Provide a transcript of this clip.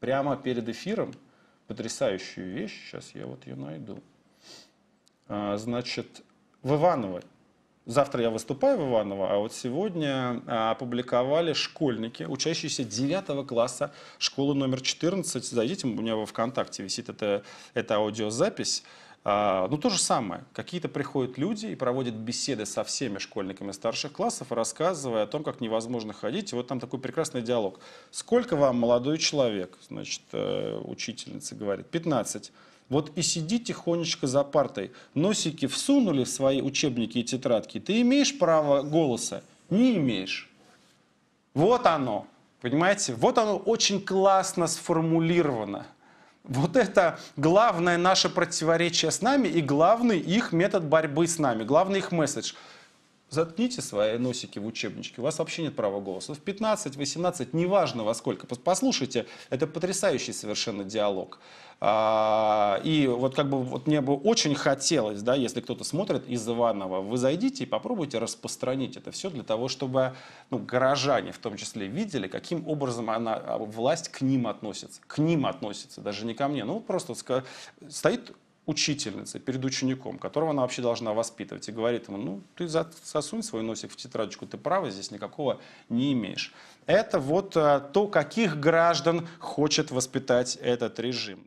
прямо перед эфиром потрясающую вещь. Сейчас я вот ее найду. А, значит, в Иваново. Завтра я выступаю в Иваново, а вот сегодня а, опубликовали школьники, учащиеся 9 класса школы номер 14. Зайдите, у меня во ВКонтакте висит эта, эта аудиозапись. А, ну, то же самое. Какие-то приходят люди и проводят беседы со всеми школьниками старших классов, рассказывая о том, как невозможно ходить. И вот там такой прекрасный диалог. «Сколько вам, молодой человек?» Значит, э, учительница говорит. «15». Вот и сиди тихонечко за партой. Носики всунули в свои учебники и тетрадки. Ты имеешь право голоса? Не имеешь. Вот оно. Понимаете? Вот оно очень классно сформулировано. Вот это главное наше противоречие с нами и главный их метод борьбы с нами, главный их месседж заткните свои носики в учебничке, у вас вообще нет права голоса. В 15, 18, неважно во сколько. Послушайте, это потрясающий совершенно диалог. А, и вот как бы вот мне бы очень хотелось, да, если кто-то смотрит из Иванова, вы зайдите и попробуйте распространить это все для того, чтобы ну, горожане в том числе видели, каким образом она, а, власть к ним относится. К ним относится, даже не ко мне. Ну, просто стоит учительницей, перед учеником, которого она вообще должна воспитывать, и говорит ему, ну, ты засунь свой носик в тетрадочку, ты права, здесь никакого не имеешь. Это вот э, то, каких граждан хочет воспитать этот режим.